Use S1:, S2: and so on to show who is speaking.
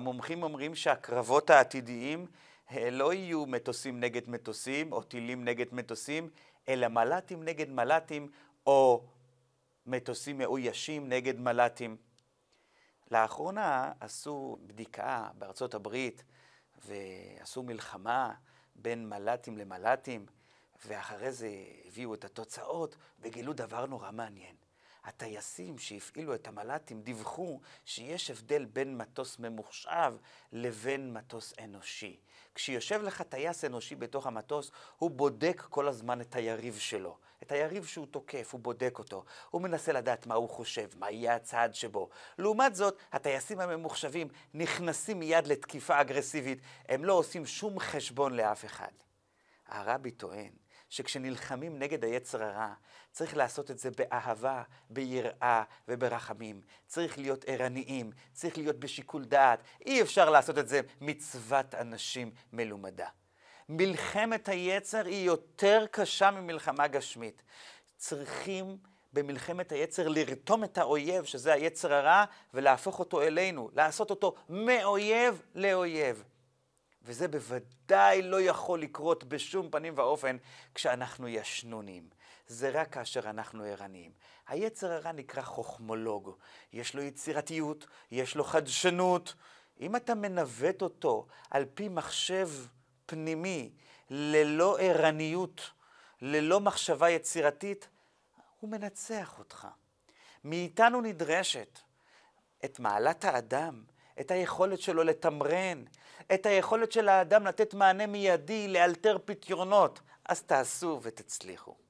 S1: המומחים אומרים שהקרבות העתידיים אה, לא יהיו מטוסים נגד מטוסים, או טילים נגד מטוסים, אלא מל"טים נגד מל"טים, או מטוסים מאוישים נגד מל"טים. לאחרונה עשו בדיקה בארצות הברית, ועשו מלחמה בין מל"טים למל"טים, ואחרי זה הביאו את התוצאות, וגילו דבר נורא מעניין. הטייסים שהפעילו את המל"טים דיווחו שיש הבדל בין מטוס ממוחשב לבין מטוס אנושי. כשיושב לך טייס אנושי בתוך המטוס, הוא בודק כל הזמן את היריב שלו. את היריב שהוא תוקף, הוא בודק אותו. הוא מנסה לדעת מה הוא חושב, מה יהיה הצעד שבו. לעומת זאת, הטייסים הממוחשבים נכנסים מיד לתקיפה אגרסיבית, הם לא עושים שום חשבון לאף אחד. הרבי טוען שכשנלחמים נגד היצר הרע, צריך לעשות את זה באהבה, ביראה וברחמים. צריך להיות ערניים, צריך להיות בשיקול דעת. אי אפשר לעשות את זה מצוות אנשים מלומדה. מלחמת היצר היא יותר קשה ממלחמה גשמית. צריכים במלחמת היצר לרתום את האויב, שזה היצר הרע, ולהפוך אותו אלינו, לעשות אותו מאויב לאויב. וזה בוודאי לא יכול לקרות בשום פנים ואופן כשאנחנו ישנונים. זה רק כאשר אנחנו ערניים. היצר הרע נקרא חוכמולוג. יש לו יצירתיות, יש לו חדשנות. אם אתה מנווט אותו על פי מחשב פנימי, ללא ערניות, ללא מחשבה יצירתית, הוא מנצח אותך. מאיתנו נדרשת את מעלת האדם, את היכולת שלו לתמרן, את היכולת של האדם לתת מענה מיידי, לאלתר פתרונות. אז תעשו ותצליחו.